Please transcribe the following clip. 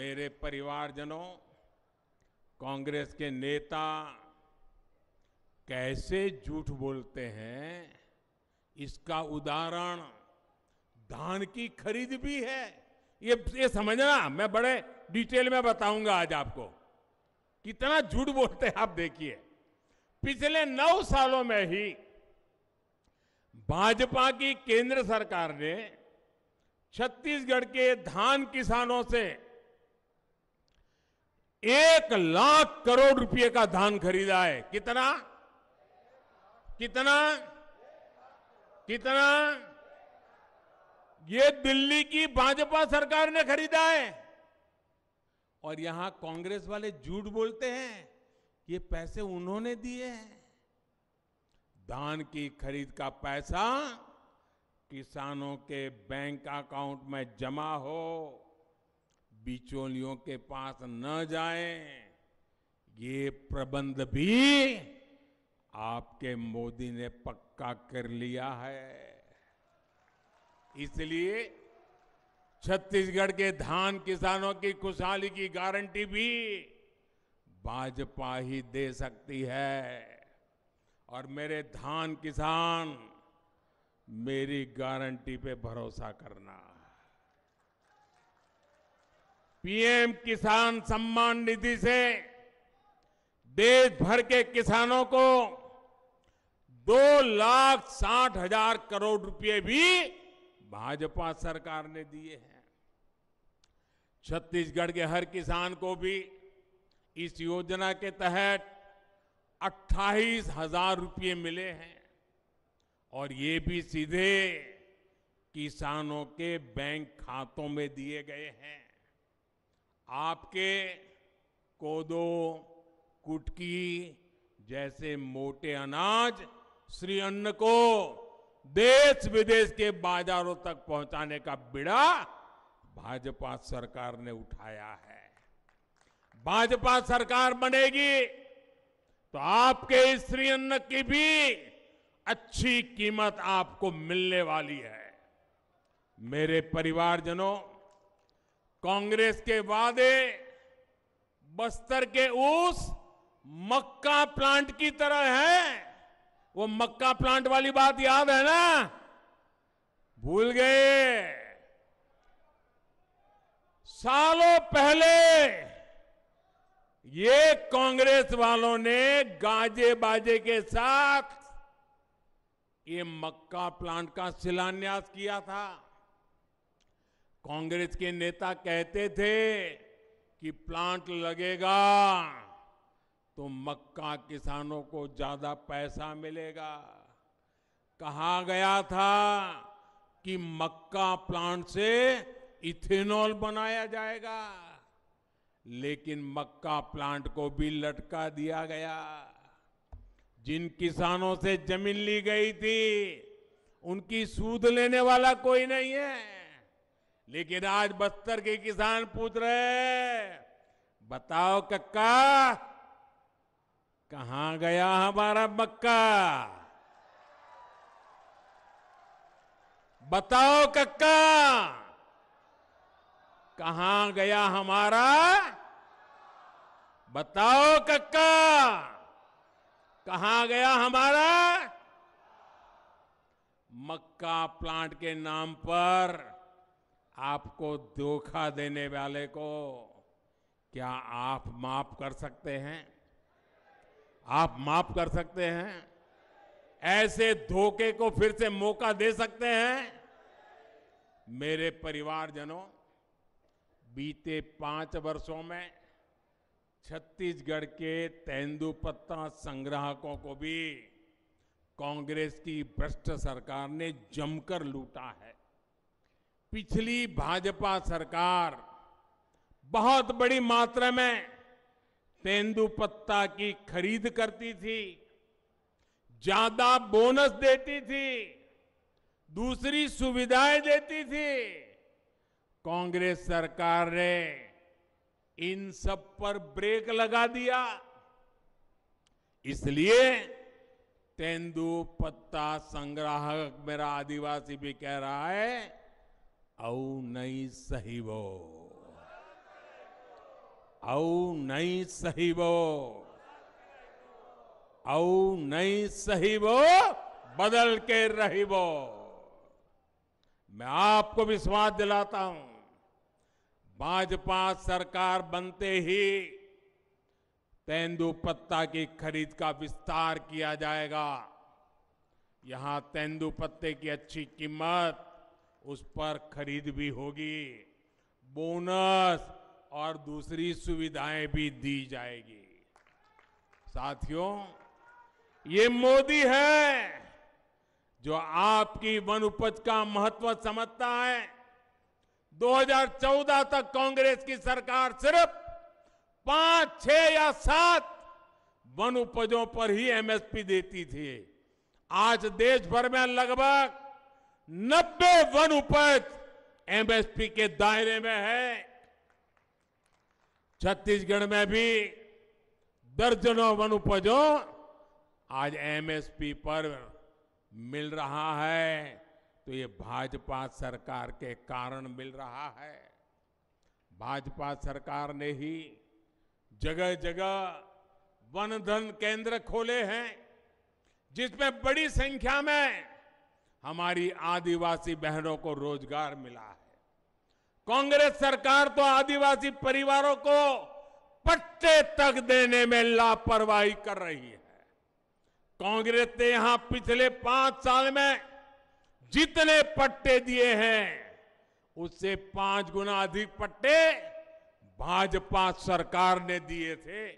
मेरे परिवारजनों कांग्रेस के नेता कैसे झूठ बोलते हैं इसका उदाहरण धान की खरीद भी है ये ये समझना मैं बड़े डिटेल में बताऊंगा आज आपको कितना झूठ बोलते हैं आप देखिए पिछले नौ सालों में ही भाजपा की केंद्र सरकार ने छत्तीसगढ़ के धान किसानों से एक लाख करोड़ रुपए का धान खरीदा है कितना कितना कितना ये दिल्ली की भाजपा सरकार ने खरीदा है और यहां कांग्रेस वाले झूठ बोलते हैं ये पैसे उन्होंने दिए हैं धान की खरीद का पैसा किसानों के बैंक अकाउंट में जमा हो बिचौलियों के पास न जाए ये प्रबंध भी आपके मोदी ने पक्का कर लिया है इसलिए छत्तीसगढ़ के धान किसानों की खुशहाली की गारंटी भी भाजपा ही दे सकती है और मेरे धान किसान मेरी गारंटी पे भरोसा करना पीएम किसान सम्मान निधि से देश भर के किसानों को दो लाख साठ हजार करोड़ रुपए भी भाजपा सरकार ने दिए हैं छत्तीसगढ़ के हर किसान को भी इस योजना के तहत अट्ठाईस हजार रुपये मिले हैं और ये भी सीधे किसानों के बैंक खातों में दिए गए हैं आपके कोदो कुटकी जैसे मोटे अनाज श्री अन्न को देश विदेश के बाजारों तक पहुंचाने का बिड़ा भाजपा सरकार ने उठाया है भाजपा सरकार बनेगी तो आपके इस श्री अन्न की भी अच्छी कीमत आपको मिलने वाली है मेरे परिवारजनों कांग्रेस के वादे बस्तर के उस मक्का प्लांट की तरह है वो मक्का प्लांट वाली बात याद है ना भूल गए सालों पहले ये कांग्रेस वालों ने गाजे बाजे के साथ ये मक्का प्लांट का शिलान्यास किया था कांग्रेस के नेता कहते थे कि प्लांट लगेगा तो मक्का किसानों को ज्यादा पैसा मिलेगा कहा गया था कि मक्का प्लांट से इथेनॉल बनाया जाएगा लेकिन मक्का प्लांट को भी लटका दिया गया जिन किसानों से जमीन ली गई थी उनकी सूद लेने वाला कोई नहीं है लेकिन आज बस्तर के किसान पूछ रहे बताओ कक्का कहा गया हमारा मक्का बताओ कक्का कहा गया हमारा बताओ कक्का कहा गया हमारा मक्का प्लांट के नाम पर आपको धोखा देने वाले को क्या आप माफ कर सकते हैं आप माफ कर सकते हैं ऐसे धोखे को फिर से मौका दे सकते हैं मेरे परिवारजनों बीते पांच वर्षों में छत्तीसगढ़ के तेंदुपत्ता संग्राहकों को भी कांग्रेस की भ्रष्ट सरकार ने जमकर लूटा है पिछली भाजपा सरकार बहुत बड़ी मात्रा में तेंदुपत्ता की खरीद करती थी ज्यादा बोनस देती थी दूसरी सुविधाएं देती थी कांग्रेस सरकार ने इन सब पर ब्रेक लगा दिया इसलिए तेंदुपत्ता संग्राहक मेरा आदिवासी भी कह रहा है औ नई सहिबो औ नई सहिबो औ नई सहिबो बदल के रहिबो मैं आपको विश्वास दिलाता हूं भाजपा सरकार बनते ही तेंदुपत्ता पत्ता की खरीद का विस्तार किया जाएगा यहां तेंदुपत्ते पत्ते की अच्छी कीमत उस पर खरीद भी होगी बोनस और दूसरी सुविधाएं भी दी जाएगी साथियों ये मोदी है जो आपकी वन उपज का महत्व समझता है 2014 तक कांग्रेस की सरकार सिर्फ पांच छह या सात वन उपजों पर ही एमएसपी देती थी आज देश भर में लगभग नब्बे वन उपज एमएसपी के दायरे में है छत्तीसगढ़ में भी दर्जनों वन उपजों आज एमएसपी पर मिल रहा है तो ये भाजपा सरकार के कारण मिल रहा है भाजपा सरकार ने ही जगह जगह वन धन केंद्र खोले हैं जिसमें बड़ी संख्या में हमारी आदिवासी बहनों को रोजगार मिला है कांग्रेस सरकार तो आदिवासी परिवारों को पट्टे तक देने में लापरवाही कर रही है कांग्रेस ने यहां पिछले पांच साल में जितने पट्टे दिए हैं उससे पांच गुना अधिक पट्टे भाजपा सरकार ने दिए थे